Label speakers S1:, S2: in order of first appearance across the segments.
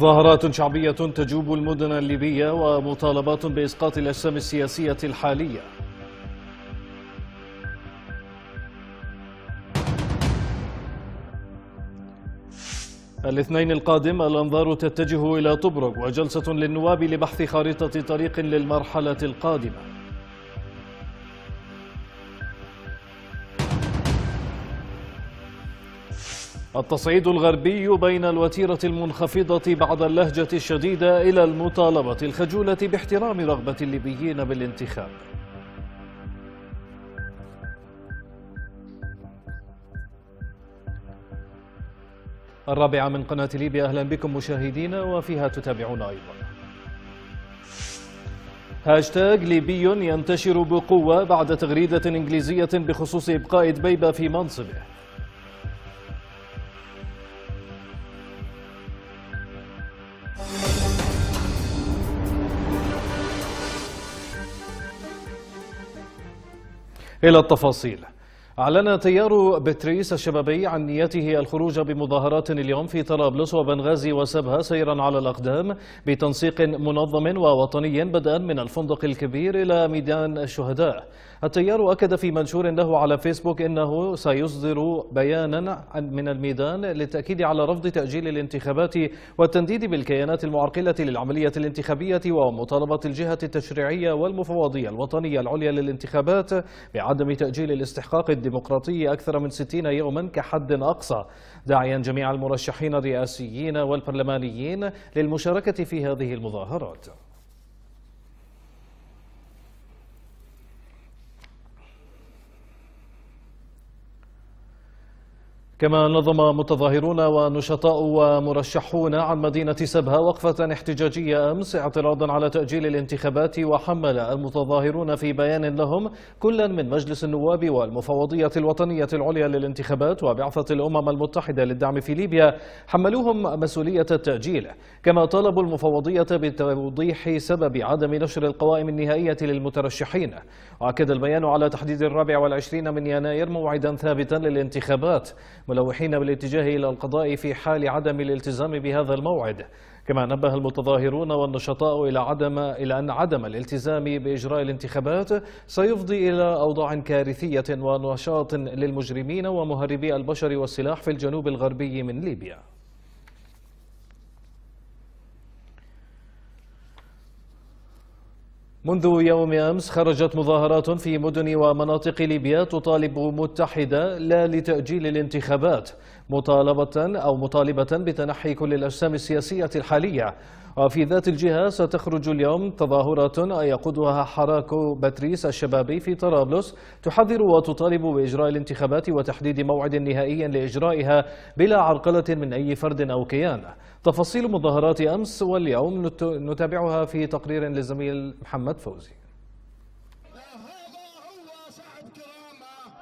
S1: مظاهرات شعبية تجوب المدن الليبية ومطالبات بإسقاط الأجسام السياسية الحالية الاثنين القادم الأنظار تتجه إلى طبرق وجلسة للنواب لبحث خارطة طريق للمرحلة القادمة التصعيد الغربي بين الوتيرة المنخفضة بعد اللهجة الشديدة إلى المطالبة الخجولة باحترام رغبة الليبيين بالانتخاب الرابعة من قناة ليبيا أهلا بكم مشاهدينا وفيها تتابعون أيضا هاشتاغ ليبي ينتشر بقوة بعد تغريدة إنجليزية بخصوص إبقاء دبيبة في منصبه إلى التفاصيل أعلن تيار بتريس الشبابي عن نيته الخروج بمظاهرات اليوم في طرابلس وبنغازي وسبها سيرا على الأقدام بتنسيق منظم ووطني بدءا من الفندق الكبير إلى ميدان الشهداء التيار أكد في منشور له على فيسبوك إنه سيصدر بيانا من الميدان للتأكيد على رفض تأجيل الانتخابات والتنديد بالكيانات المعرقلة للعملية الانتخابية ومطالبة الجهة التشريعية والمفوضية الوطنية العليا للانتخابات بعدم تأجيل الاستحقاق الديمقراطي الديمقراطي أكثر من 60 يوما كحد أقصى داعيا جميع المرشحين الرئاسيين والبرلمانيين للمشاركة في هذه المظاهرات كما نظم متظاهرون ونشطاء ومرشحون عن مدينة سبها وقفة احتجاجية أمس اعتراضا على تأجيل الانتخابات وحمل المتظاهرون في بيان لهم كلا من مجلس النواب والمفوضية الوطنية العليا للانتخابات وبعثة الأمم المتحدة للدعم في ليبيا حملوهم مسؤولية التأجيل كما طالبوا المفوضية بتوضيح سبب عدم نشر القوائم النهائية للمترشحين وأكد البيان على تحديد الرابع والعشرين من يناير موعدا ثابتا للانتخابات ملوحين بالاتجاه إلى القضاء في حال عدم الالتزام بهذا الموعد كما نبه المتظاهرون والنشطاء إلى عدم إلى أن عدم الالتزام بإجراء الانتخابات سيفضي إلى أوضاع كارثية ونشاط للمجرمين ومهربي البشر والسلاح في الجنوب الغربي من ليبيا منذ يوم أمس خرجت مظاهرات في مدن ومناطق ليبيا تطالب متحدة لا لتأجيل الانتخابات مطالبة أو مطالبة بتنحي كل الأجسام السياسية الحالية وفي ذات الجهة ستخرج اليوم تظاهرة يقودها حراك باتريس الشبابي في طرابلس تحذر وتطالب بإجراء الانتخابات وتحديد موعد نهائي لإجرائها بلا عرقلة من أي فرد أو كيان تفاصيل مظاهرات أمس واليوم نتابعها في تقرير للزميل محمد فوزي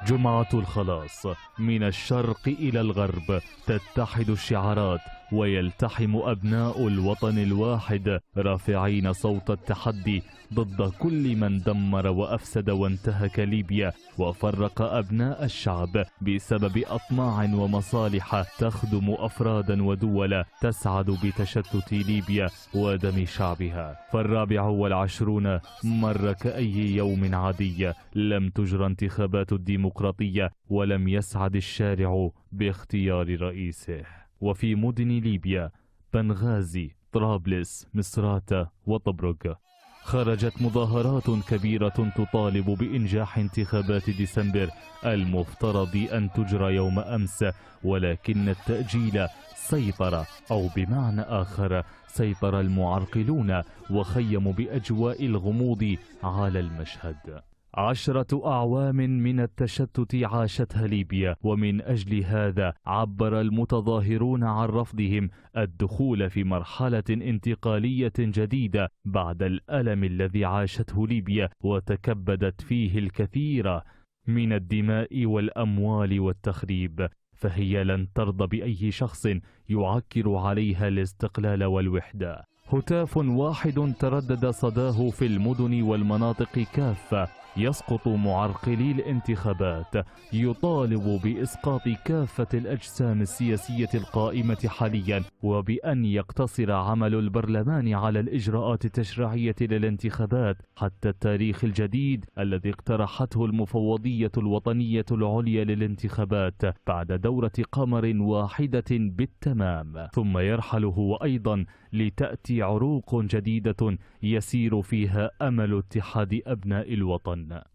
S2: جمعة الخلاص من الشرق إلى الغرب تتحد الشعارات ويلتحم أبناء الوطن الواحد رافعين صوت التحدي ضد كل من دمر وأفسد وانتهك ليبيا وفرق أبناء الشعب بسبب أطماع ومصالح تخدم أفرادا ودولا تسعد بتشتت ليبيا ودم شعبها فالرابع والعشرون مر كأي يوم عادي لم تجرى انتخابات الديمقراطية ولم يسعد الشارع باختيار رئيسه وفي مدن ليبيا بنغازي طرابلس مصراتة وطبرق خرجت مظاهرات كبيرة تطالب بإنجاح انتخابات ديسمبر المفترض أن تجرى يوم أمس ولكن التأجيل سيطر أو بمعنى آخر سيطر المعرقلون وخيموا بأجواء الغموض على المشهد عشرة أعوام من التشتت عاشتها ليبيا ومن أجل هذا عبر المتظاهرون عن رفضهم الدخول في مرحلة انتقالية جديدة بعد الألم الذي عاشته ليبيا وتكبدت فيه الكثير من الدماء والأموال والتخريب فهي لن ترضى بأي شخص يعكر عليها الاستقلال والوحدة هتاف واحد تردد صداه في المدن والمناطق كافة يسقط معرقلي الانتخابات يطالب بإسقاط كافة الأجسام السياسية القائمة حاليا وبأن يقتصر عمل البرلمان على الإجراءات التشريعية للانتخابات حتى التاريخ الجديد الذي اقترحته المفوضية الوطنية العليا للانتخابات بعد دورة قمر واحدة بالتمام ثم يرحل هو أيضا لتأتي عروق جديدة يسير فيها أمل اتحاد أبناء الوطن 的。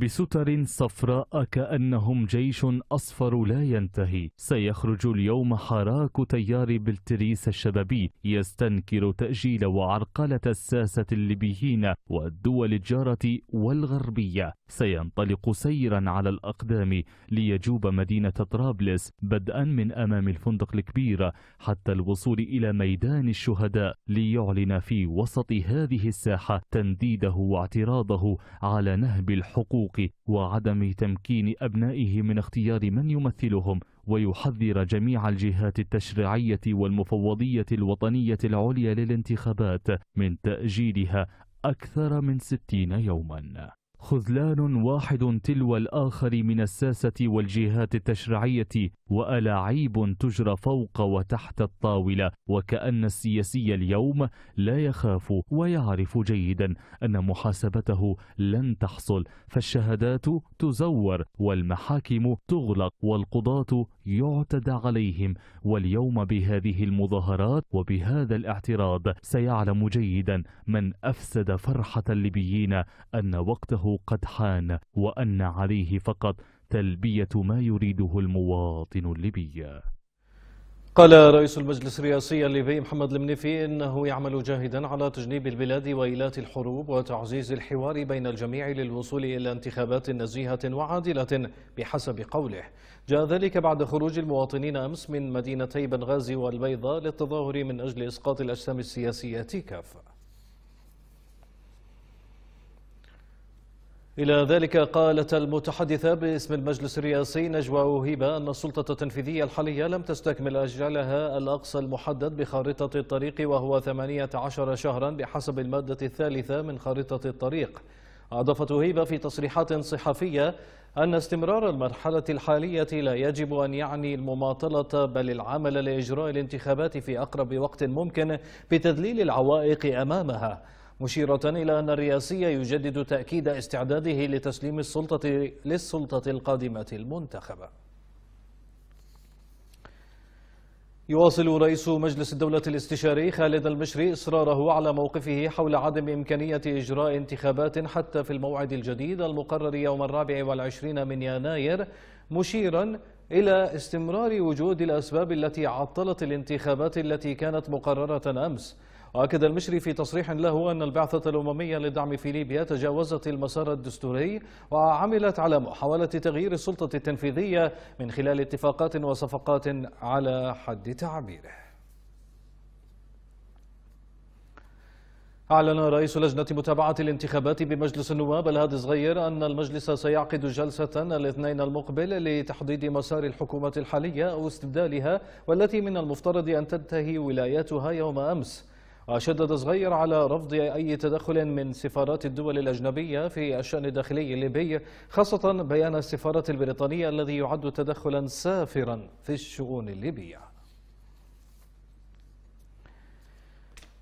S2: بستر صفراء كأنهم جيش أصفر لا ينتهي سيخرج اليوم حراك تيار بلتريس الشبابي يستنكر تأجيل وعرقلة الساسة الليبيين والدول الجارة والغربية سينطلق سيرا على الأقدام ليجوب مدينة طرابلس بدءا من أمام الفندق الكبير حتى الوصول إلى ميدان الشهداء ليعلن في وسط هذه الساحة تنديده واعتراضه على نهب الحقوق الحقوق وعدم تمكين أبنائه من اختيار من يمثلهم ويحذر جميع الجهات التشريعية والمفوضية الوطنية العليا للانتخابات من تأجيلها أكثر من ستين يوماً خذلان واحد تلو الآخر من الساسة والجهات التشريعية وألاعيب تجرى فوق وتحت الطاولة وكأن السياسي اليوم لا يخاف ويعرف جيدا أن محاسبته لن تحصل فالشهادات تزور والمحاكم تغلق والقضاة يعتدى عليهم واليوم بهذه المظاهرات وبهذا الاعتراض سيعلم جيدا من أفسد فرحة الليبيين أن وقته قد حان وأن عليه فقط تلبية ما يريده المواطن الليبي
S1: قال رئيس المجلس الرئاسي الليبي محمد المنيفي انه يعمل جاهدا على تجنيب البلاد وايلات الحروب وتعزيز الحوار بين الجميع للوصول الى انتخابات نزيهه وعادله بحسب قوله. جاء ذلك بعد خروج المواطنين امس من مدينتي بنغازي والبيضاء للتظاهر من اجل اسقاط الاجسام السياسيه كافه. إلى ذلك قالت المتحدثة باسم المجلس الرئاسي نجوى هبة أن السلطة التنفيذية الحالية لم تستكمل أجلها الأقصى المحدد بخارطة الطريق وهو 18 شهرا بحسب المادة الثالثة من خارطة الطريق أضافت هبة في تصريحات صحفية أن استمرار المرحلة الحالية لا يجب أن يعني المماطلة بل العمل لإجراء الانتخابات في أقرب وقت ممكن بتذليل العوائق أمامها مشيرة إلى أن الرئاسي يجدد تأكيد استعداده لتسليم السلطة للسلطة القادمة المنتخبة يواصل رئيس مجلس الدولة الاستشاري خالد المشري إصراره على موقفه حول عدم إمكانية إجراء انتخابات حتى في الموعد الجديد المقرر يوم الرابع والعشرين من يناير مشيرا إلى استمرار وجود الأسباب التي عطلت الانتخابات التي كانت مقررة أمس وأكد المشري في تصريح له أن البعثة الأممية للدعم في ليبيا تجاوزت المسار الدستوري وعملت على محاولة تغيير السلطة التنفيذية من خلال اتفاقات وصفقات على حد تعبيره أعلن رئيس لجنة متابعة الانتخابات بمجلس النواب الهاد صغير أن المجلس سيعقد جلسة الاثنين المقبل لتحديد مسار الحكومة الحالية أو استبدالها والتي من المفترض أن تنتهي ولايتها يوم أمس شدد صغير على رفض أي تدخل من سفارات الدول الأجنبية في الشأن الداخلي الليبي خاصة بيان السفارة البريطانية الذي يعد تدخلا سافرا في الشؤون الليبية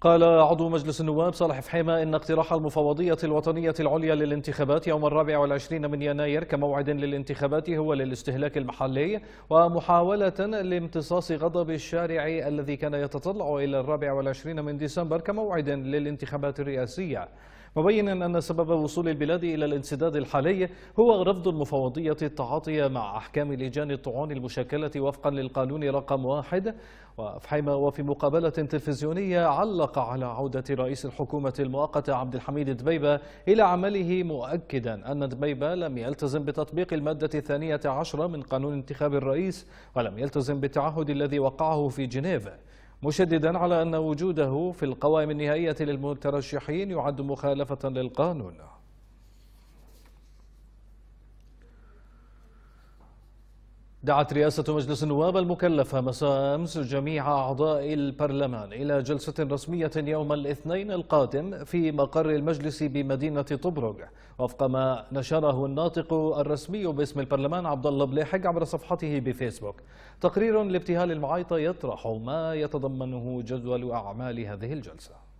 S1: قال عضو مجلس النواب صالح فحيمة إن اقتراح المفوضية الوطنية العليا للانتخابات يوم الرابع والعشرين من يناير كموعد للانتخابات هو للاستهلاك المحلي ومحاولة لامتصاص غضب الشارع الذي كان يتطلع إلى الرابع والعشرين من ديسمبر كموعد للانتخابات الرئاسية مبينا أن سبب وصول البلاد إلى الانسداد الحالي هو رفض المفوضية التعاطي مع أحكام لجان الطعون المشكلة وفقا للقانون رقم واحد وفي مقابلة تلفزيونية علق على عودة رئيس الحكومة المؤقتة عبد الحميد دبيبة إلى عمله مؤكدا أن دبيبة لم يلتزم بتطبيق المادة الثانية عشرة من قانون انتخاب الرئيس ولم يلتزم بالتعهد الذي وقعه في جنيف مشددا على أن وجوده في القوائم النهائية للمترشحين يعد مخالفة للقانون دعت رئاسة مجلس النواب المكلفة مساء أمس جميع أعضاء البرلمان إلى جلسة رسمية يوم الاثنين القادم في مقر المجلس بمدينة طبرق وفق ما نشره الناطق الرسمي باسم البرلمان عبد الله بليحق عبر صفحته بفيسبوك تقرير لابتهال المعايطة يطرح ما يتضمنه جدول أعمال هذه الجلسة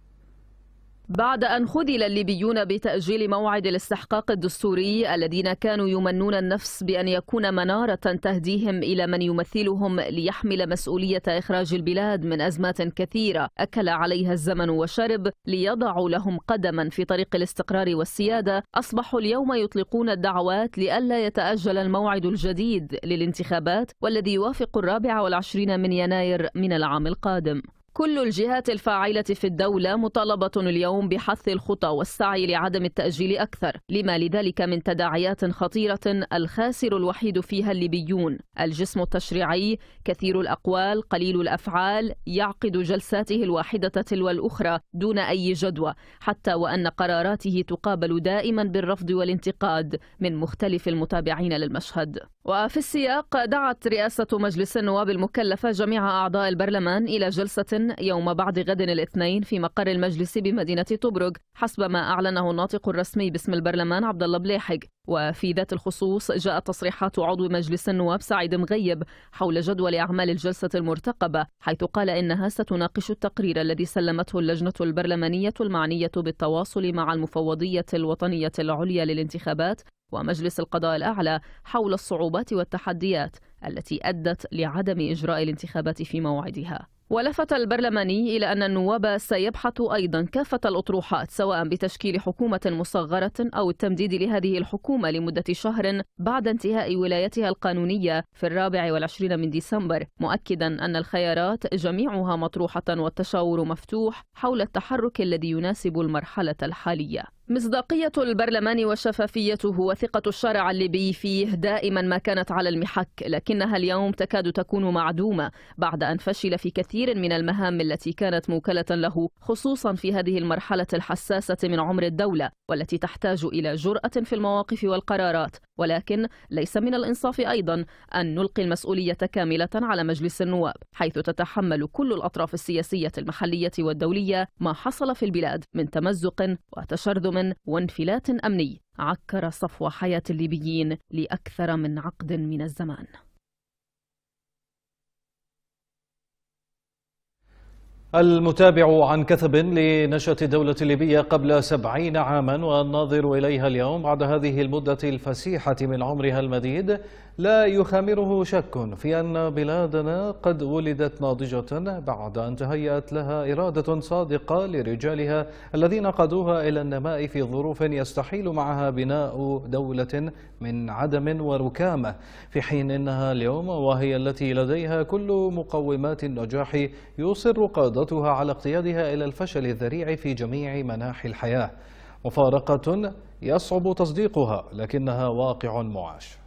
S3: بعد أن خذل الليبيون بتأجيل موعد الاستحقاق الدستوري الذين كانوا يمنون النفس بأن يكون منارة تهديهم إلى من يمثلهم ليحمل مسؤولية إخراج البلاد من أزمات كثيرة أكل عليها الزمن وشرب ليضعوا لهم قدما في طريق الاستقرار والسيادة أصبحوا اليوم يطلقون الدعوات لئلا يتأجل الموعد الجديد للانتخابات والذي يوافق الرابع والعشرين من يناير من العام القادم كل الجهات الفاعلة في الدولة مطالبة اليوم بحث الخطى والسعي لعدم التأجيل أكثر لما لذلك من تداعيات خطيرة الخاسر الوحيد فيها الليبيون الجسم التشريعي كثير الأقوال قليل الأفعال يعقد جلساته الواحدة تلو الأخرى دون أي جدوى حتى وأن قراراته تقابل دائما بالرفض والانتقاد من مختلف المتابعين للمشهد وفي السياق دعت رئاسة مجلس النواب المكلفة جميع أعضاء البرلمان إلى جلسة يوم بعد غد الاثنين في مقر المجلس بمدينة طبرق حسب ما أعلنه الناطق الرسمي باسم البرلمان عبد الله بليحق وفي ذات الخصوص جاءت تصريحات عضو مجلس النواب سعيد مغيب حول جدول أعمال الجلسة المرتقبة حيث قال إنها ستناقش التقرير الذي سلمته اللجنة البرلمانية المعنية بالتواصل مع المفوضية الوطنية العليا للانتخابات ومجلس القضاء الأعلى حول الصعوبات والتحديات التي أدت لعدم إجراء الانتخابات في موعدها ولفت البرلماني إلى أن النواب سيبحثوا أيضا كافة الأطروحات سواء بتشكيل حكومة مصغرة أو التمديد لهذه الحكومة لمدة شهر بعد انتهاء ولايتها القانونية في الرابع والعشرين من ديسمبر مؤكدا أن الخيارات جميعها مطروحة والتشاور مفتوح حول التحرك الذي يناسب المرحلة الحالية مصداقية البرلمان وشفافيته وثقة الشارع الليبي فيه دائما ما كانت على المحك لكنها اليوم تكاد تكون معدومة بعد أن فشل في كثير من المهام التي كانت موكلة له خصوصا في هذه المرحلة الحساسة من عمر الدولة والتي تحتاج إلى جرأة في المواقف والقرارات ولكن ليس من الإنصاف أيضا أن نلقي المسؤولية كاملة على مجلس النواب حيث تتحمل كل الأطراف السياسية المحلية والدولية ما حصل في البلاد من تمزق وتشرذم وانفلات أمني عكر صفو حياة الليبيين لأكثر من عقد من الزمان
S1: المتابع عن كثب لنشأة الدولة الليبية قبل سبعين عاما والناظر إليها اليوم بعد هذه المدة الفسيحة من عمرها المديد لا يخامره شك في أن بلادنا قد ولدت ناضجة بعد أن تهيأت لها إرادة صادقة لرجالها الذين قادوها إلى النماء في ظروف يستحيل معها بناء دولة من عدم وركامة في حين إنها اليوم وهي التي لديها كل مقومات النجاح يصر قادتها على اقتيادها إلى الفشل الذريع في جميع مناحي الحياة مفارقة يصعب تصديقها لكنها واقع معاش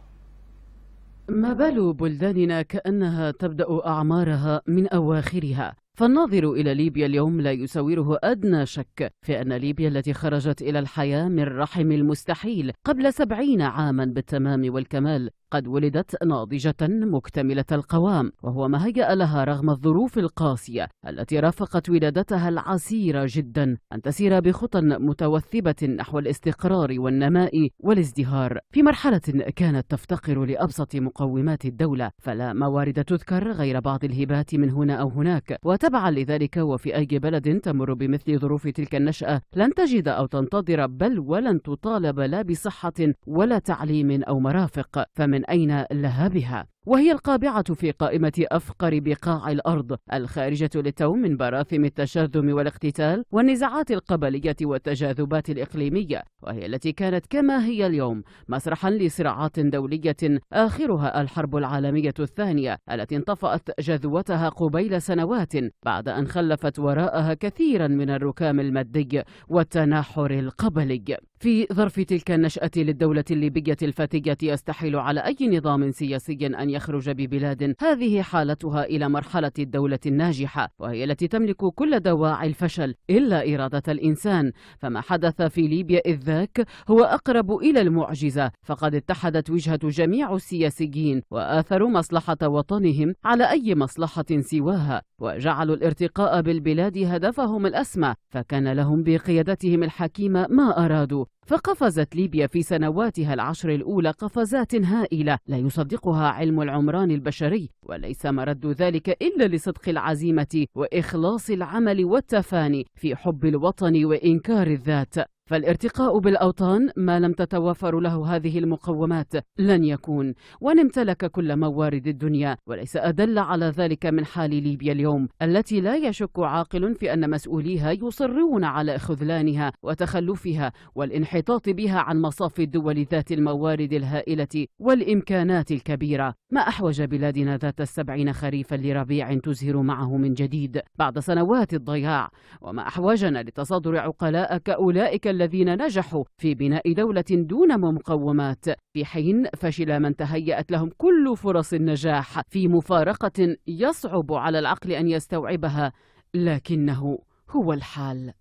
S4: ما بال بلداننا كأنها تبدأ أعمارها من أواخرها فالناظر إلى ليبيا اليوم لا يساوره أدنى شك في أن ليبيا التي خرجت إلى الحياة من رحم المستحيل قبل سبعين عاما بالتمام والكمال قد ولدت ناضجة مكتملة القوام وهو ما هيأ لها رغم الظروف القاسية التي رافقت ولادتها العسيرة جدا أن تسير بخطى متوثبة نحو الاستقرار والنماء والازدهار في مرحلة كانت تفتقر لأبسط مقومات الدولة فلا موارد تذكر غير بعض الهبات من هنا أو هناك وت تبعا لذلك وفي أي بلد تمر بمثل ظروف تلك النشأة لن تجد أو تنتظر بل ولن تطالب لا بصحة ولا تعليم أو مرافق فمن أين لها بها وهي القابعة في قائمة أفقر بقاع الأرض الخارجة للتو من براثم التشرذم والاقتتال والنزاعات القبلية والتجاذبات الإقليمية وهي التي كانت كما هي اليوم مسرحا لصراعات دولية آخرها الحرب العالمية الثانية التي انطفأت جذوتها قبيل سنوات بعد أن خلفت وراءها كثيرا من الركام المادي والتناحر القبلي في ظرف تلك النشأة للدولة الليبية الفاتية يستحيل على أي نظام سياسي أن يخرج ببلاد هذه حالتها إلى مرحلة الدولة الناجحة وهي التي تملك كل دواعي الفشل إلا إرادة الإنسان فما حدث في ليبيا إذ ذاك هو أقرب إلى المعجزة فقد اتحدت وجهة جميع السياسيين وآثروا مصلحة وطنهم على أي مصلحة سواها وجعلوا الارتقاء بالبلاد هدفهم الأسمى فكان لهم بقيادتهم الحكيمة ما أرادوا فقفزت ليبيا في سنواتها العشر الأولى قفزات هائلة لا يصدقها علم العمران البشري وليس مرد ذلك إلا لصدق العزيمة وإخلاص العمل والتفاني في حب الوطن وإنكار الذات فالارتقاء بالأوطان ما لم تتوفر له هذه المقومات لن يكون وان امتلك كل موارد الدنيا وليس أدل على ذلك من حال ليبيا اليوم التي لا يشك عاقل في أن مسؤوليها يصرون على خذلانها وتخلفها والانحطاط بها عن مصاف الدول ذات الموارد الهائلة والإمكانات الكبيرة ما أحوج بلادنا ذات السبعين خريفا لربيع تزهر معه من جديد بعد سنوات الضياع وما أحوجنا لتصدر عقلاء كأولئك الذين نجحوا في بناء دولة دون مقومات في حين فشل من تهيأت لهم كل فرص النجاح في مفارقة يصعب على العقل أن يستوعبها لكنه هو الحال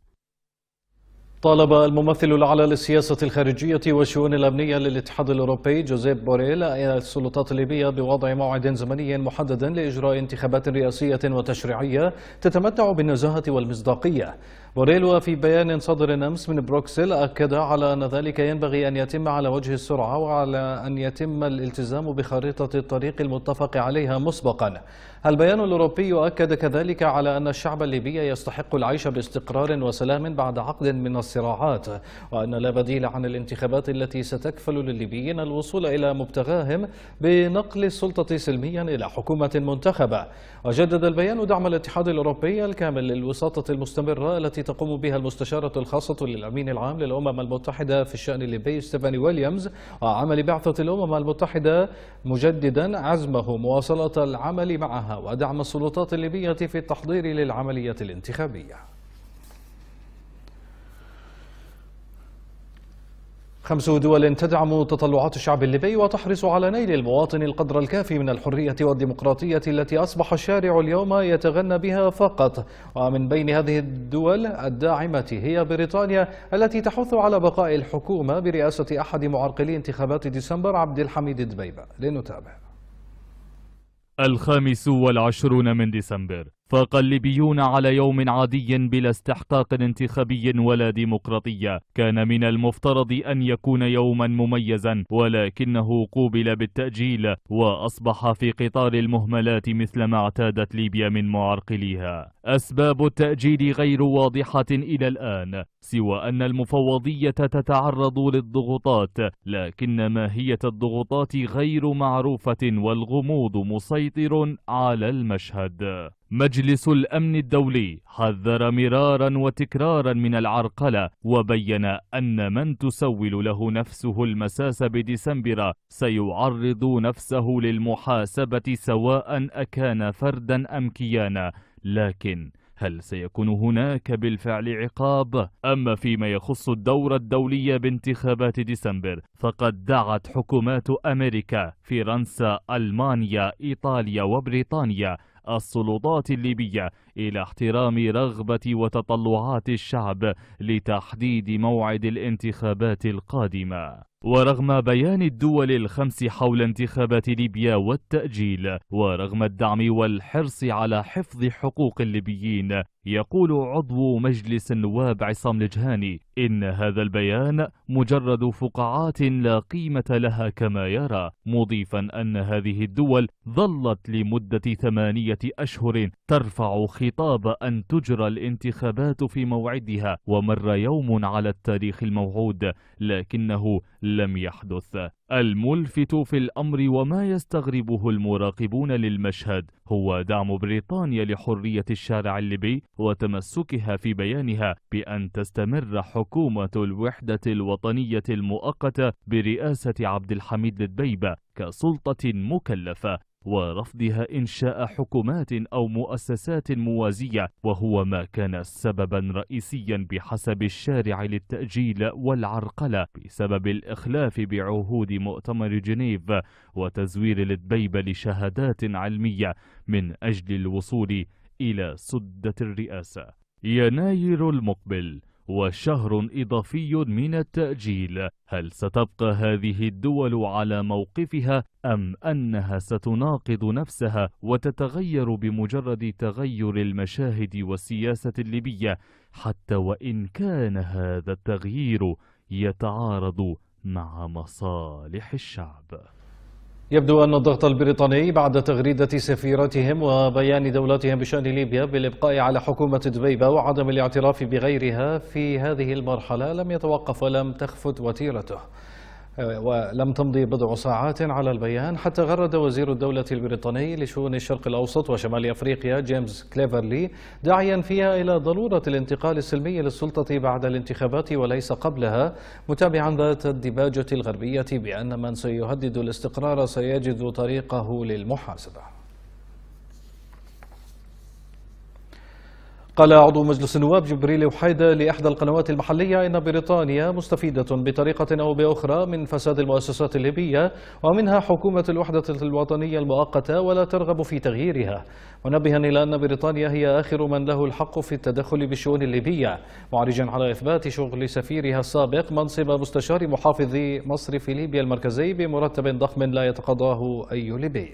S1: طالب الممثل الأعلى للسياسة الخارجية والشؤون الأمنية للاتحاد الأوروبي جوزيف بوريل السلطات الليبية بوضع موعد زمني محدد لإجراء انتخابات رئاسية وتشريعية تتمتع بالنزاهة والمصداقية بوريل وفي بيان صدر أمس من بروكسل أكد على أن ذلك ينبغي أن يتم على وجه السرعة وعلى أن يتم الالتزام بخريطة الطريق المتفق عليها مسبقا البيان الأوروبي أكد كذلك على أن الشعب الليبي يستحق العيش باستقرار وسلام بعد عقد من الصراعات وأن لا بديل عن الانتخابات التي ستكفل للليبيين الوصول إلى مبتغاهم بنقل السلطة سلميا إلى حكومة منتخبة وجدد البيان دعم الاتحاد الأوروبي الكامل للوساطة المستمرة التي تقوم بها المستشارة الخاصة للأمين العام للأمم المتحدة في الشأن الليبي ستيفاني ويليامز وعمل بعثة الأمم المتحدة مجددا عزمه مواصلة العمل معها ودعم السلطات الليبية في التحضير للعملية الانتخابية خمس دول تدعم تطلعات الشعب الليبي وتحرص على نيل المواطن القدر الكافي من الحرية والديمقراطية التي أصبح الشارع اليوم يتغنى بها فقط ومن بين هذه الدول الداعمة هي بريطانيا التي تحث على بقاء الحكومة برئاسة أحد معرقلي انتخابات ديسمبر عبد الحميد دبيبة لنتابع
S2: الخامس والعشرون من ديسمبر الليبيون على يوم عادي بلا استحقاق انتخابي ولا ديمقراطية كان من المفترض أن يكون يوما مميزا ولكنه قوبل بالتأجيل وأصبح في قطار المهملات مثل ما اعتادت ليبيا من معرقليها أسباب التأجيل غير واضحة إلى الآن سوى أن المفوضية تتعرض للضغوطات لكن ماهية الضغوطات غير معروفة والغموض مسيطر على المشهد مجلس الأمن الدولي حذر مرارا وتكرارا من العرقلة وبين أن من تسول له نفسه المساس بديسمبر سيعرض نفسه للمحاسبة سواء أكان فردا أم كيانا لكن هل سيكون هناك بالفعل عقاب؟ أما فيما يخص الدورة الدولية بانتخابات ديسمبر فقد دعت حكومات أمريكا، فرنسا، ألمانيا، إيطاليا وبريطانيا السلطات الليبية إلى احترام رغبة وتطلعات الشعب لتحديد موعد الانتخابات القادمة ورغم بيان الدول الخمس حول انتخابات ليبيا والتأجيل ورغم الدعم والحرص على حفظ حقوق الليبيين يقول عضو مجلس النواب عصام لجهاني إن هذا البيان مجرد فقاعات لا قيمة لها كما يرى مضيفا أن هذه الدول ظلت لمدة ثمانية أشهر ترفع خلال خطاب أن تجرى الانتخابات في موعدها ومر يوم على التاريخ الموعود لكنه لم يحدث الملفت في الأمر وما يستغربه المراقبون للمشهد هو دعم بريطانيا لحرية الشارع الليبي وتمسكها في بيانها بأن تستمر حكومة الوحدة الوطنية المؤقتة برئاسة عبد الحميد الدبيبة كسلطة مكلفة ورفضها إنشاء حكومات أو مؤسسات موازية وهو ما كان سببا رئيسيا بحسب الشارع للتأجيل والعرقلة بسبب الإخلاف بعهود مؤتمر جنيف وتزوير لدبيب لشهادات علمية من أجل الوصول إلى سدة الرئاسة يناير المقبل وشهر إضافي من التأجيل هل ستبقى هذه الدول على موقفها أم أنها ستناقض نفسها وتتغير بمجرد تغير المشاهد والسياسة الليبية حتى وإن كان هذا التغيير يتعارض مع مصالح الشعب
S1: يبدو أن الضغط البريطاني بعد تغريدة سفيرتهم وبيان دولتهم بشأن ليبيا بالإبقاء على حكومة دبيبة وعدم الاعتراف بغيرها في هذه المرحلة لم يتوقف ولم تخفت وتيرته آه، ولم تمضي بضع ساعات على البيان حتى غرد وزير الدولة البريطاني لشؤون الشرق الأوسط وشمال أفريقيا جيمس كليفرلي داعيا فيها إلى ضرورة الانتقال السلمي للسلطة بعد الانتخابات وليس قبلها متابعا ذات الدباجة الغربية بأن من سيهدد الاستقرار سيجد طريقه للمحاسبة قال عضو مجلس النواب جبريل وحيدة لإحدى القنوات المحلية إن بريطانيا مستفيدة بطريقة أو بأخرى من فساد المؤسسات الليبية ومنها حكومة الوحدة الوطنية المؤقتة ولا ترغب في تغييرها منبها إلى أن بريطانيا هي آخر من له الحق في التدخل بالشؤون الليبية معرجا على إثبات شغل سفيرها السابق منصب مستشار محافظ مصر في ليبيا المركزي بمرتب ضخم لا يتقضاه أي ليبي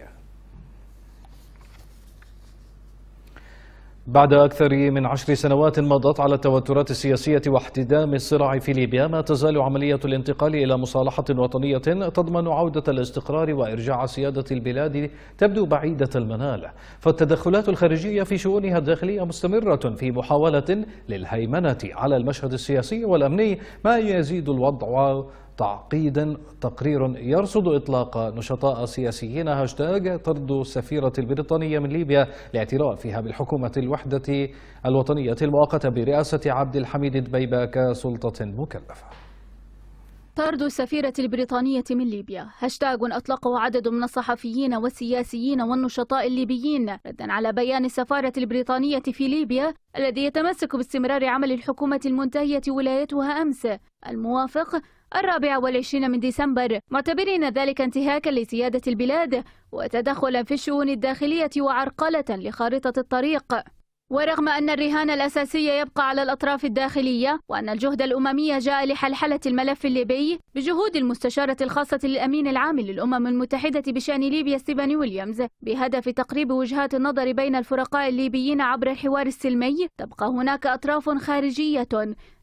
S1: بعد أكثر من عشر سنوات مضت على التوترات السياسية واحتدام الصراع في ليبيا ما تزال عملية الانتقال إلى مصالحة وطنية تضمن عودة الاستقرار وإرجاع سيادة البلاد تبدو بعيدة المنال فالتدخلات الخارجية في شؤونها الداخلية مستمرة في محاولة للهيمنة على المشهد السياسي والأمني ما يزيد الوضع تعقيدا تقرير يرصد إطلاق نشطاء سياسيين هاشتاج طرد السفيرة البريطانية من ليبيا لاعترافها بالحكومة الوحدة الوطنية المؤقتة برئاسة عبد الحميد دبيبة كسلطة مكلفة
S5: طرد السفيرة البريطانية من ليبيا هاشتاغ أطلقه عدد من الصحفيين والسياسيين والنشطاء الليبيين ردا على بيان السفارة البريطانية في ليبيا الذي يتمسك باستمرار عمل الحكومة المنتهية ولايتها أمس الموافق الرابع والعشرين من ديسمبر معتبرين ذلك انتهاكا لسيادة البلاد وتدخلا في الشؤون الداخلية وعرقلة لخارطة الطريق ورغم أن الرهان الأساسي يبقى على الأطراف الداخلية وأن الجهد الأممي جاء لحلحلة الملف الليبي بجهود المستشارة الخاصة للأمين العام للأمم المتحدة بشأن ليبيا ستيفاني ويليامز بهدف تقريب وجهات النظر بين الفرقاء الليبيين عبر الحوار السلمي تبقى هناك أطراف خارجية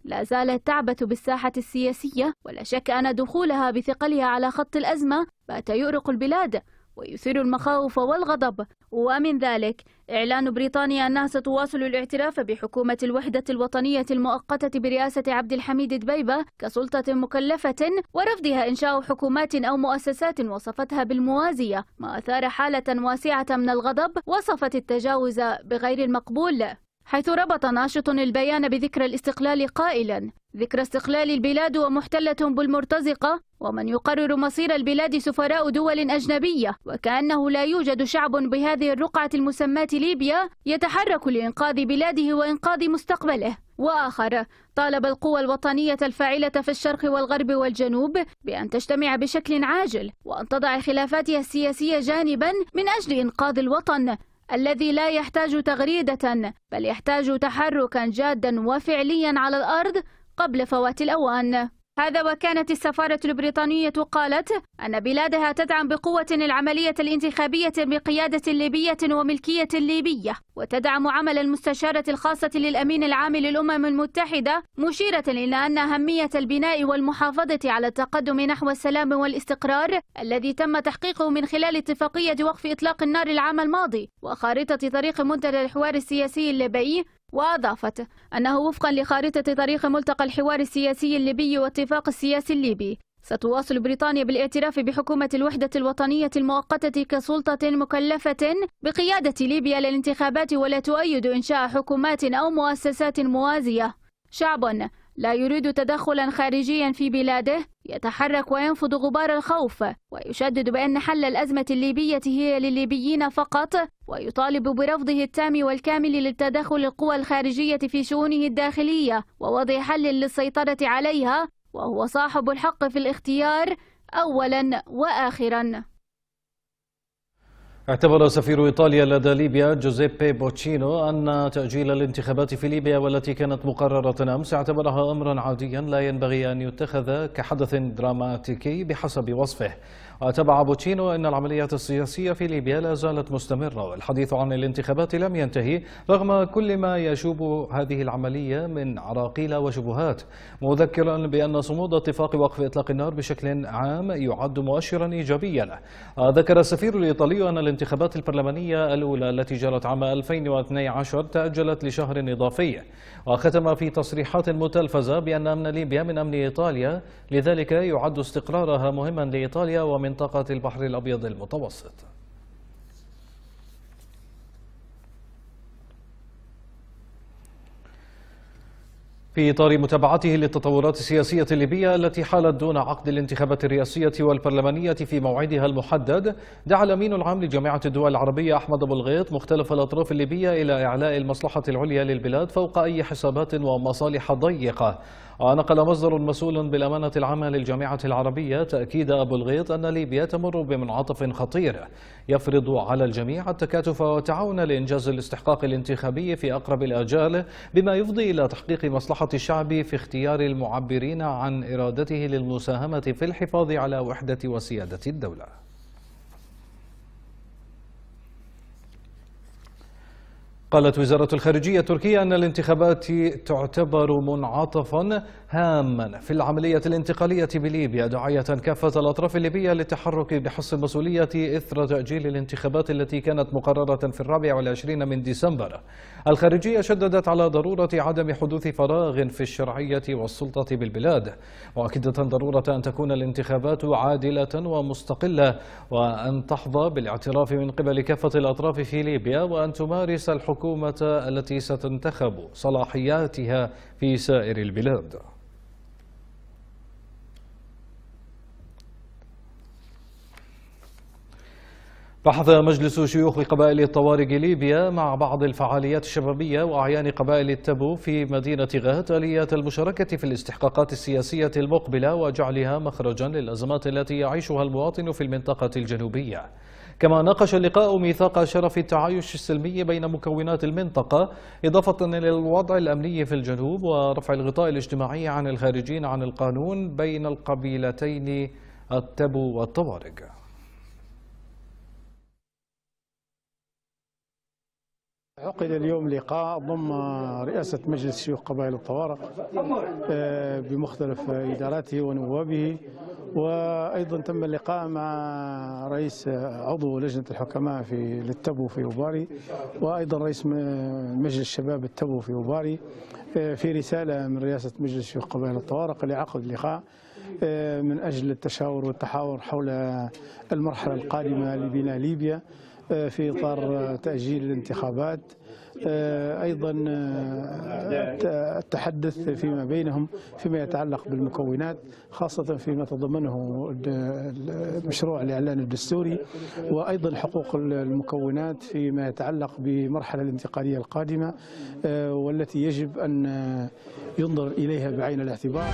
S5: لا زالت تعبث بالساحة السياسية ولا شك أن دخولها بثقلها على خط الأزمة بات يؤرق البلاد ويثير المخاوف والغضب ومن ذلك إعلان بريطانيا أنها ستواصل الاعتراف بحكومة الوحدة الوطنية المؤقتة برئاسة عبد الحميد دبيبة كسلطة مكلفة ورفضها إنشاء حكومات أو مؤسسات وصفتها بالموازية ما أثار حالة واسعة من الغضب وصفت التجاوز بغير المقبول حيث ربط ناشط البيان بذكرى الاستقلال قائلا ذكرى استقلال البلاد ومحتلة بالمرتزقة ومن يقرر مصير البلاد سفراء دول أجنبية وكأنه لا يوجد شعب بهذه الرقعة المسماة ليبيا يتحرك لإنقاذ بلاده وإنقاذ مستقبله وآخر طالب القوى الوطنية الفاعلة في الشرق والغرب والجنوب بأن تجتمع بشكل عاجل وأن تضع خلافاتها السياسية جانبا من أجل إنقاذ الوطن الذي لا يحتاج تغريدة بل يحتاج تحركا جادا وفعليا على الأرض قبل فوات الأوان هذا وكانت السفارة البريطانية قالت أن بلادها تدعم بقوة العملية الانتخابية بقيادة ليبية وملكية ليبية وتدعم عمل المستشارة الخاصة للأمين العام للأمم المتحدة مشيرة إلى أن أهمية البناء والمحافظة على التقدم نحو السلام والاستقرار الذي تم تحقيقه من خلال اتفاقية وقف إطلاق النار العام الماضي وخارطة طريق منتدى الحوار السياسي الليبي وأضافت أنه وفقا لخارطة طريق ملتقى الحوار السياسي الليبي والاتفاق السياسي الليبي ستواصل بريطانيا بالاعتراف بحكومة الوحدة الوطنية المؤقتة كسلطة مكلفة بقيادة ليبيا للانتخابات ولا تؤيد إنشاء حكومات أو مؤسسات موازية شعب لا يريد تدخلا خارجيا في بلاده يتحرك وينفض غبار الخوف ويشدد بأن حل الأزمة الليبية هي للليبيين فقط ويطالب برفضه التام والكامل للتدخل القوى الخارجية في شؤونه الداخلية ووضع حل للسيطرة عليها وهو صاحب الحق في الاختيار أولا وآخرا
S1: اعتبر سفير إيطاليا لدى ليبيا جوزيبي بوتشينو أن تأجيل الانتخابات في ليبيا والتي كانت مقررة أمس اعتبرها أمرا عاديا لا ينبغي أن يتخذ كحدث دراماتيكي بحسب وصفه وتابع بوتشينو أن العمليات السياسية في ليبيا لا زالت مستمرة والحديث عن الانتخابات لم ينتهي رغم كل ما يشوب هذه العملية من عراقيل وشبهات مذكرا بأن صمود اتفاق وقف إطلاق النار بشكل عام يعد مؤشرا إيجابيا ذكر السفير الإيطالي أن الانتخابات البرلمانية الأولى التي جرت عام 2012 تأجلت لشهر إضافي وختم في تصريحات متلفزة بأن أمن ليبيا من أمن إيطاليا لذلك يعد استقرارها مهما لإيطاليا ومن منطقة البحر الأبيض المتوسط في إطار متابعته للتطورات السياسية الليبية التي حالت دون عقد الانتخابات الرئاسية والبرلمانية في موعدها المحدد دعا الأمين العام لجامعة الدول العربية أحمد أبو الغيط مختلف الأطراف الليبية إلى إعلاء المصلحة العليا للبلاد فوق أي حسابات ومصالح ضيقة ونقل مصدر مسؤول بالأمانة العامة للجامعة العربية تأكيد أبو الغيط أن ليبيا تمر بمنعطف خطير يفرض على الجميع التكاتف والتعاون لإنجاز الاستحقاق الانتخابي في أقرب الأجال بما يفضي إلى تحقيق مصلحة الشعب في اختيار المعبرين عن إرادته للمساهمة في الحفاظ على وحدة وسيادة الدولة قالت وزارة الخارجية التركية أن الانتخابات تعتبر منعطفا هاما في العملية الانتقالية بليبيا داعية كافة الأطراف الليبية للتحرك بحص المسؤولية إثر تأجيل الانتخابات التي كانت مقررة في الرابع والعشرين من ديسمبر الخارجية شددت على ضرورة عدم حدوث فراغ في الشرعية والسلطة بالبلاد مؤكدة ضرورة أن تكون الانتخابات عادلة ومستقلة وأن تحظى بالاعتراف من قبل كافة الأطراف في ليبيا وأن تمارس الحكومة الحكومة التي ستنتخب صلاحياتها في سائر البلاد بحث مجلس شيوخ قبائل الطوارق ليبيا مع بعض الفعاليات الشبابية وأعيان قبائل التبو في مدينة غات آلية المشاركة في الاستحقاقات السياسية المقبلة وجعلها مخرجا للأزمات التي يعيشها المواطن في المنطقة الجنوبية كما ناقش اللقاء ميثاق شرف التعايش السلمي بين مكونات المنطقة إضافة إلى الوضع الأمني في الجنوب ورفع الغطاء الاجتماعي عن الخارجين عن القانون بين القبيلتين التبو والطوارق عقد اليوم لقاء ضم رئاسة مجلس شيوخ قبائل الطوارق آه، بمختلف إداراته ونوابه وأيضا تم اللقاء مع رئيس آه، عضو لجنة الحكماء في للتبو في أوباري وأيضا رئيس مجلس الشباب التبو في أوباري آه، في رسالة من رئاسة مجلس شيوخ قبائل الطوارق لعقد لقاء من أجل التشاور والتحاور حول المرحلة القادمة لبناء ليبيا آه، في إطار آه، تأجيل الانتخابات آه، أيضا التحدث فيما بينهم فيما يتعلق بالمكونات خاصة فيما تضمنه مشروع الإعلان الدستوري وأيضا حقوق المكونات فيما يتعلق بمرحلة الانتقالية القادمة والتي يجب أن ينظر إليها بعين الاعتبار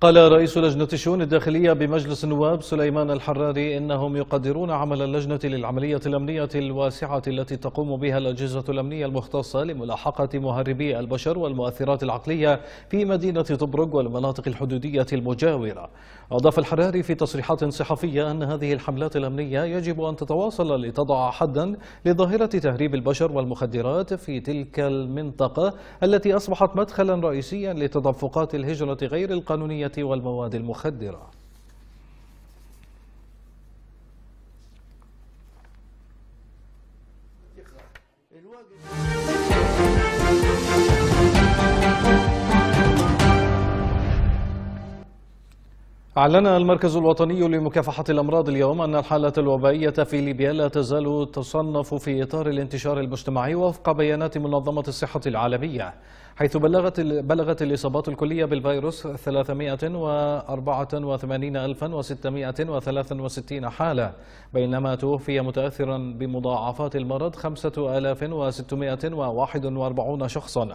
S1: قال رئيس لجنة الشؤون الداخلية بمجلس النواب سليمان الحراري إنهم يقدرون عمل اللجنة للعملية الأمنية الواسعة التي تقوم بها الأجهزة الأمنية المختصة لملاحقة مهربي البشر والمؤثرات العقلية في مدينة طبرق والمناطق الحدودية المجاورة أضاف الحراري في تصريحات صحفية أن هذه الحملات الأمنية يجب أن تتواصل لتضع حدا لظاهرة تهريب البشر والمخدرات في تلك المنطقة التي أصبحت مدخلا رئيسيا لتدفقات الهجرة غير القانونية والمواد المخدرة أعلن المركز الوطني لمكافحة الأمراض اليوم أن الحالة الوبائية في ليبيا لا تزال تصنف في إطار الانتشار المجتمعي وفق بيانات منظمة الصحة العالمية حيث بلغت بلغت الإصابات الكلية بالفيروس 384663 حالة بينما توفي متأثرا بمضاعفات المرض 5641 شخصا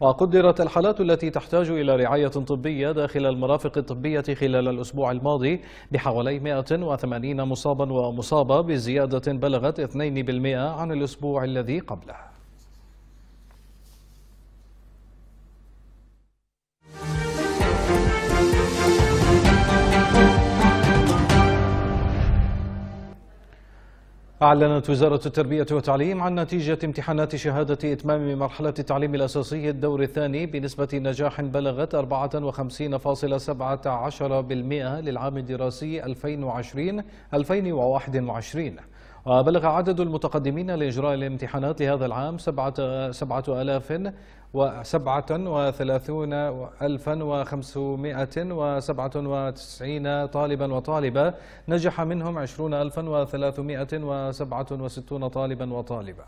S1: وقدرت الحالات التي تحتاج إلى رعاية طبية داخل المرافق الطبية خلال الأسبوع الماضي بحوالي 180 مصابا ومصابة بزيادة بلغت 2% عن الأسبوع الذي قبله أعلنت وزارة التربية والتعليم عن نتيجة امتحانات شهادة إتمام مرحلة التعليم الأساسي الدور الثاني بنسبة نجاح بلغت 54.17% للعام الدراسي 2020-2021 وبلغ عدد المتقدمين لإجراء الامتحانات لهذا العام سبعة, سبعة آلاف وسبعة وثلاثون ألفا وخمسمائة وسبعة وتسعين طالبا وطالبة نجح منهم عشرون ألفا وثلاثمائة وسبعة وستون طالبا وطالبة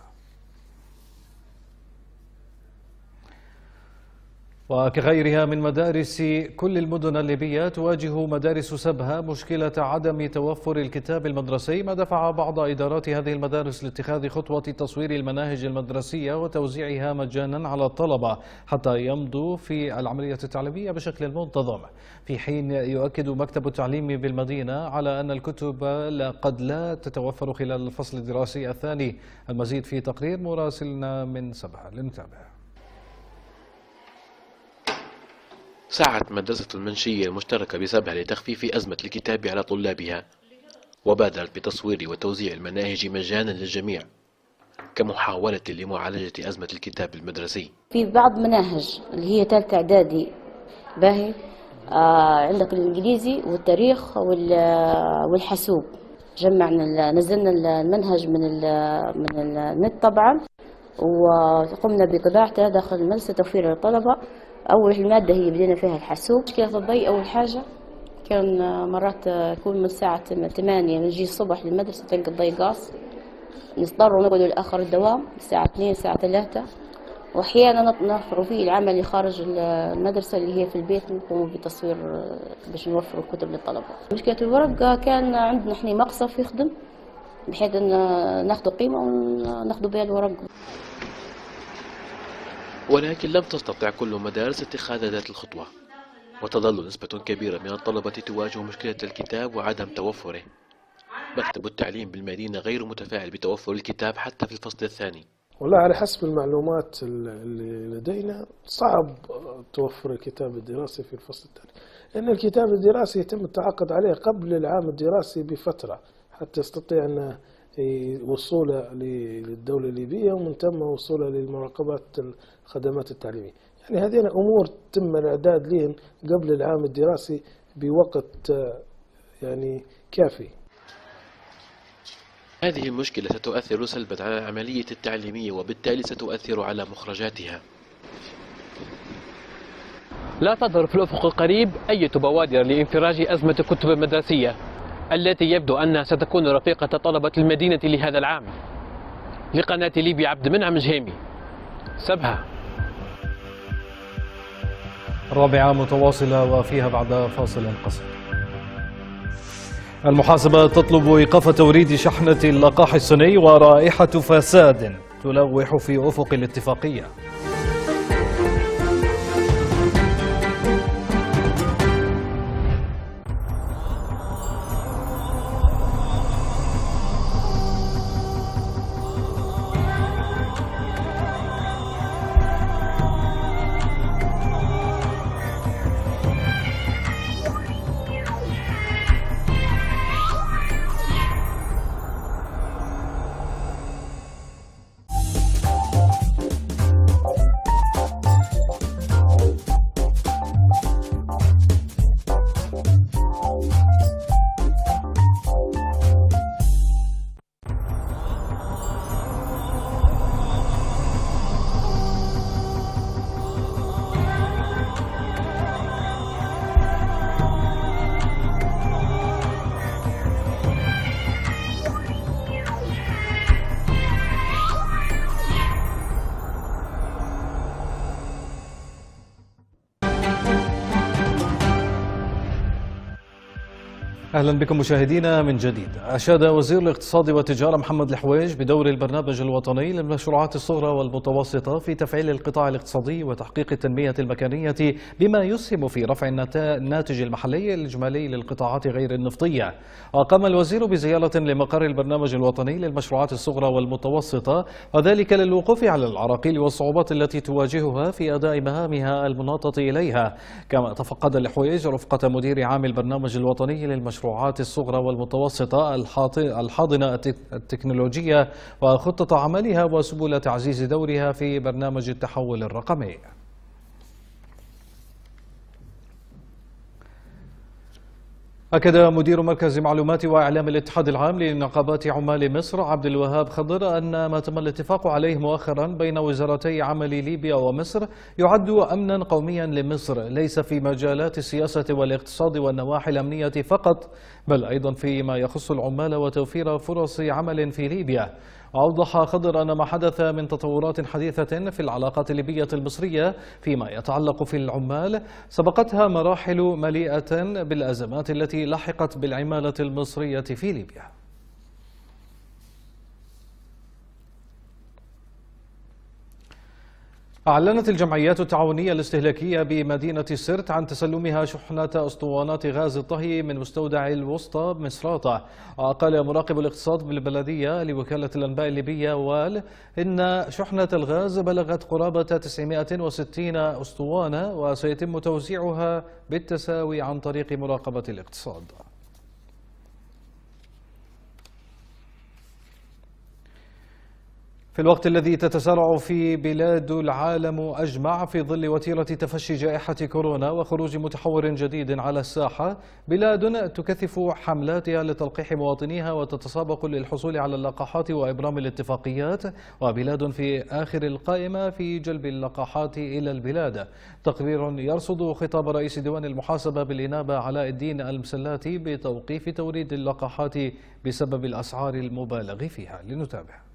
S1: وكغيرها من مدارس كل المدن الليبية تواجه مدارس سبها مشكلة عدم توفر الكتاب المدرسي ما دفع بعض إدارات هذه المدارس لاتخاذ خطوة تصوير المناهج المدرسية وتوزيعها مجانا على الطلبة حتى يمضوا في العملية التعليمية بشكل منتظم في حين يؤكد مكتب التعليم بالمدينة على أن الكتب قد لا تتوفر خلال الفصل الدراسي الثاني المزيد في تقرير مراسلنا من سبها لنتابع سعت مدرسة المنشية المشتركة بسبها لتخفيف أزمة الكتاب على طلابها وبادرت بتصوير وتوزيع المناهج مجانا للجميع كمحاولة لمعالجة أزمة الكتاب المدرسي
S5: في بعض مناهج اللي هي ثالثة إعدادي باهي آه عندك الإنجليزي والتاريخ والحاسوب جمعنا نزلنا المنهج من من النت طبعا وقمنا بطباعته داخل المدرسة توفير للطلبة أول المادة هي بدينا فيها الحاسوب مشكلة الضي أول حاجة كان مرات يكون من الساعة ثمانية نجي الصبح للمدرسة تلقى الضي قاص نضطر نقعدوا لآخر الدوام الساعة اثنين الساعة ثلاثة وأحيانا نوفروا فيه العمل اللي خارج المدرسة اللي هي في البيت نقوموا بتصوير باش نوفروا الكتب للطلبة مشكلة الورق كان عندنا احنا مقصف يخدم بحيث ان قيمة وناخدوا بها الورق
S1: ولكن لم تستطع كل المدارس اتخاذ ذات الخطوة وتظل نسبة كبيرة من الطلبة تواجه مشكلة الكتاب وعدم توفره مكتب التعليم بالمدينة غير متفاعل بتوفر الكتاب حتى في الفصل الثاني والله على حسب المعلومات اللي لدينا صعب توفر الكتاب الدراسي في الفصل الثاني لأن الكتاب الدراسي يتم التعاقد عليه قبل العام الدراسي بفترة حتى يستطيع أن وصوله للدولة الليبية ومن ثم وصوله للمراقبات الخدمات التعليمية يعني هذه أمور تم الإعداد لهم قبل العام الدراسي بوقت يعني كافي هذه المشكلة ستؤثر سلبا على العملية التعليمية وبالتالي ستؤثر على مخرجاتها لا تظهر في الأفق القريب أي بوادر لانفراج أزمة الكتب المدرسية التي يبدو أنها ستكون رفيقة طلبة المدينة لهذا العام لقناة ليبيا عبد المنعم جهيمي سبها رابعة متواصلة وفيها بعد فاصل قصير المحاسبة تطلب إيقاف توريد شحنة اللقاح الصيني ورائحة فساد تلوح في أفق الاتفاقية بكم مشاهدينا من جديد أشاد وزير الاقتصاد والتجارة محمد الحويج بدور البرنامج الوطني للمشروعات الصغرى والمتوسطة في تفعيل القطاع الاقتصادي وتحقيق التنمية المكانية بما يسهم في رفع الناتج المحلي الإجمالي للقطاعات غير النفطية وقام الوزير بزيارة لمقر البرنامج الوطني للمشروعات الصغرى والمتوسطة وذلك للوقوف على العراقيل والصعوبات التي تواجهها في أداء مهامها المناطة إليها كما تفقد الحويج رفقة مدير عام البرنامج الوطني للمشروعات الصناعات الصغرى والمتوسطة الحاضنة التكنولوجية وخطة عملها وسبل تعزيز دورها في برنامج التحول الرقمي أكد مدير مركز معلومات وإعلام الاتحاد العام لنقابات عمال مصر عبد الوهاب خضر أن ما تم الاتفاق عليه مؤخرا بين وزارتي عمل ليبيا ومصر يعد أمنا قوميا لمصر ليس في مجالات السياسة والاقتصاد والنواحي الأمنية فقط بل أيضا فيما يخص العمال وتوفير فرص عمل في ليبيا أوضح خضر أن ما حدث من تطورات حديثة في العلاقات الليبية المصرية فيما يتعلق في العمال سبقتها مراحل مليئة بالأزمات التي لحقت بالعمالة المصرية في ليبيا أعلنت الجمعيات التعاونية الاستهلاكية بمدينة سرت عن تسلمها شحنة أسطوانات غاز الطهي من مستودع الوسطى مصراتة وقال مراقب الاقتصاد بالبلدية لوكالة الأنباء الليبية وال إن شحنة الغاز بلغت قرابة 960 أسطوانة وسيتم توزيعها بالتساوي عن طريق مراقبة الاقتصاد في الوقت الذي تتسارع فيه بلاد العالم أجمع في ظل وتيرة تفشي جائحة كورونا وخروج متحور جديد على الساحة بلاد تكثف حملاتها لتلقيح مواطنيها وتتسابق للحصول على اللقاحات وإبرام الاتفاقيات وبلاد في آخر القائمة في جلب اللقاحات إلى البلاد تقرير يرصد خطاب رئيس ديوان المحاسبة بالإنابة علاء الدين المسلاتي بتوقيف توريد اللقاحات بسبب الأسعار المبالغ فيها لنتابع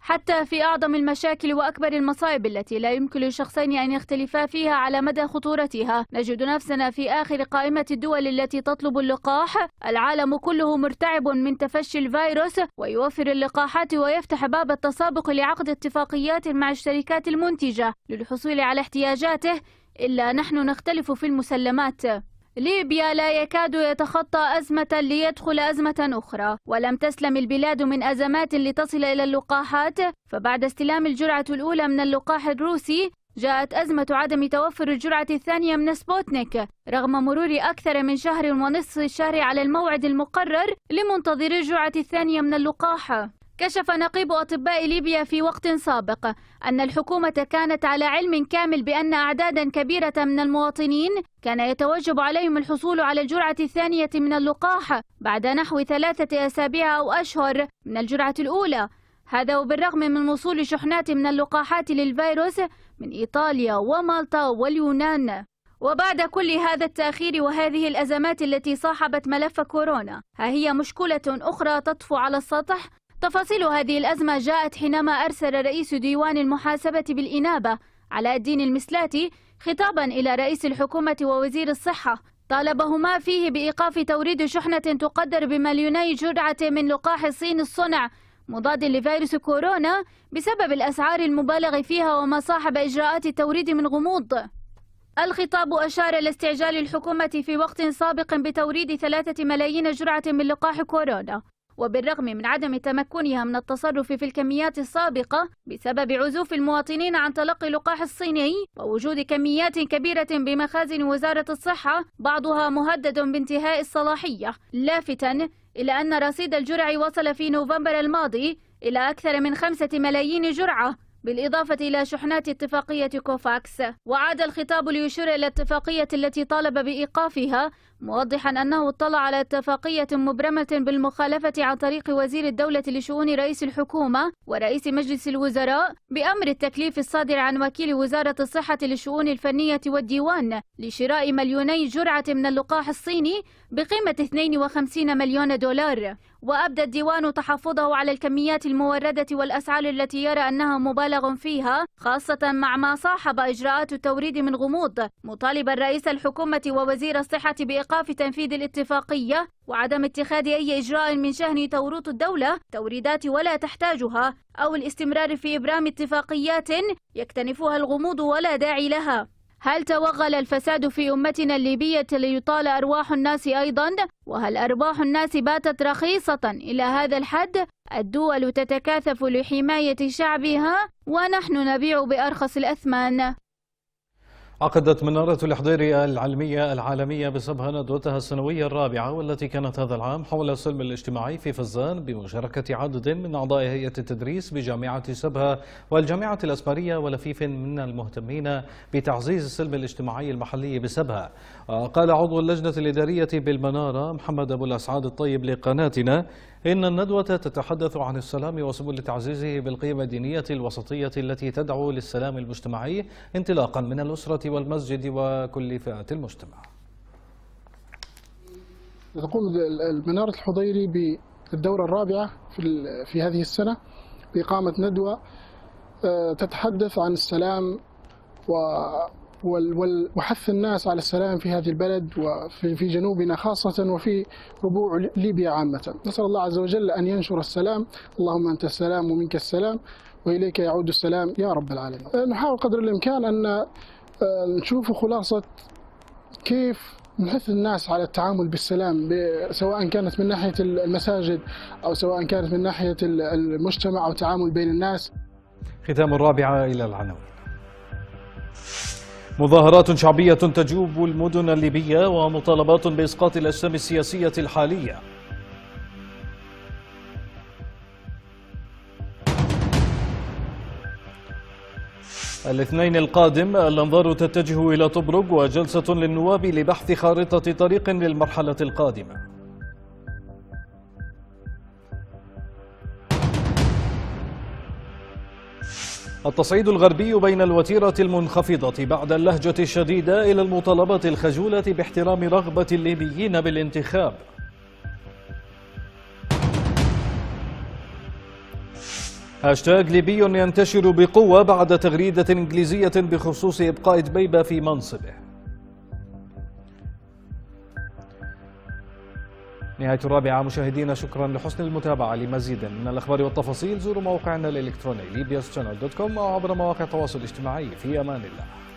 S5: حتى في أعظم المشاكل وأكبر المصائب التي لا يمكن للشخصين أن يختلفا فيها على مدى خطورتها نجد نفسنا في آخر قائمة الدول التي تطلب اللقاح العالم كله مرتعب من تفشي الفيروس ويوفر اللقاحات ويفتح باب التسابق لعقد اتفاقيات مع الشركات المنتجة للحصول على احتياجاته إلا نحن نختلف في المسلمات ليبيا لا يكاد يتخطى أزمة ليدخل أزمة أخرى ولم تسلم البلاد من أزمات لتصل إلى اللقاحات فبعد استلام الجرعة الأولى من اللقاح الروسي جاءت أزمة عدم توفر الجرعة الثانية من سبوتنيك رغم مرور أكثر من شهر ونصف الشهر على الموعد المقرر لمنتظري الجرعة الثانية من اللقاح كشف نقيب أطباء ليبيا في وقت سابق أن الحكومة كانت على علم كامل بأن أعدادا كبيرة من المواطنين كان يتوجب عليهم الحصول على الجرعة الثانية من اللقاح بعد نحو ثلاثة أسابيع أو أشهر من الجرعة الأولى هذا وبالرغم من وصول شحنات من اللقاحات للفيروس من إيطاليا ومالطا واليونان وبعد كل هذا التأخير وهذه الأزمات التي صاحبت ملف كورونا ها هي مشكلة أخرى تطفو على السطح تفاصيل هذه الأزمة جاءت حينما أرسل رئيس ديوان المحاسبة بالإنابة على الدين المسلاتي خطابا إلى رئيس الحكومة ووزير الصحة طالبهما فيه بإيقاف توريد شحنة تقدر بمليوني جرعة من لقاح الصين الصنع مضاد لفيروس كورونا بسبب الأسعار المبالغ فيها وما صاحب إجراءات التوريد من غموض الخطاب أشار إلى استعجال الحكومة في وقت سابق بتوريد ثلاثة ملايين جرعة من لقاح كورونا وبالرغم من عدم تمكنها من التصرف في الكميات السابقة بسبب عزوف المواطنين عن تلقي اللقاح الصيني ووجود كميات كبيرة بمخازن وزارة الصحة بعضها مهدد بانتهاء الصلاحية لافتا إلى أن رصيد الجرع وصل في نوفمبر الماضي إلى أكثر من خمسة ملايين جرعة بالإضافة إلى شحنات اتفاقية كوفاكس وعاد الخطاب ليشير إلى الاتفاقية التي طالب بإيقافها موضحا أنه اطلع على اتفاقية مبرمة بالمخالفة عن طريق وزير الدولة لشؤون رئيس الحكومة ورئيس مجلس الوزراء بأمر التكليف الصادر عن وكيل وزارة الصحة للشؤون الفنية والديوان لشراء مليوني جرعة من اللقاح الصيني بقيمة 52 مليون دولار وأبدى الديوان تحفظه على الكميات الموردة والأسعار التي يرى أنها مبالغ فيها خاصة مع ما صاحب إجراءات التوريد من غموض مطالبا رئيس الحكومة ووزير الصحة بإقامة إيقاف تنفيذ الاتفاقية وعدم اتخاذ أي إجراء من شأن توريط الدولة توريدات ولا تحتاجها أو الاستمرار في إبرام اتفاقيات يكتنفها الغموض ولا داعي لها هل توغل الفساد في أمتنا الليبية ليطال أرواح الناس أيضا؟ وهل أرواح الناس باتت رخيصة إلى هذا الحد؟ الدول تتكاثف لحماية شعبها ونحن نبيع بأرخص الأثمان
S1: عقدت منارة الحضيرية العلمية العالمية بصبها ندوتها السنوية الرابعة والتي كانت هذا العام حول السلم الاجتماعي في فزان بمشاركة عدد من أعضاء هيئة التدريس بجامعة سبها والجامعة الأسمرية ولفيف من المهتمين بتعزيز السلم الاجتماعي المحلي بسبها قال عضو اللجنة الإدارية بالمنارة محمد أبو الأسعاد الطيب لقناتنا إن الندوة تتحدث عن السلام وسبل تعزيزه بالقيم الدينية الوسطية التي تدعو للسلام المجتمعي انطلاقا من الأسرة والمسجد وكل فئات المجتمع تقوم المنارة الحضيري بالدورة الرابعة في, في هذه السنة بإقامة ندوة آه، تتحدث عن السلام و وحث الناس على السلام في هذه البلد وفي جنوبنا خاصة وفي ربوع ليبيا عامة نسأل الله عز وجل أن ينشر السلام اللهم أنت السلام ومنك السلام وإليك يعود السلام يا رب العالمين أه، نحاول قدر الإمكان أن أه، نشوف خلاصة كيف نحث
S2: الناس على التعامل بالسلام سواء كانت من ناحية المساجد أو سواء كانت من ناحية المجتمع أو تعامل بين الناس
S1: ختام الرابعة إلى العناوين مظاهرات شعبية تجوب المدن الليبية ومطالبات بإسقاط الأجسام السياسية الحالية الاثنين القادم الأنظار تتجه إلى طبرق وجلسة للنواب لبحث خارطة طريق للمرحلة القادمة التصعيد الغربي بين الوتيرة المنخفضة بعد اللهجة الشديدة إلى المطالبة الخجولة باحترام رغبة الليبيين بالانتخاب هاشتاغ ليبي ينتشر بقوة بعد تغريدة إنجليزية بخصوص إبقاء دبيبة في منصبه نهاية الرابعة مشاهدينا شكرا لحسن المتابعة لمزيد من الأخبار والتفاصيل زوروا موقعنا الإلكتروني كوم أو عبر مواقع التواصل الاجتماعي في أمان الله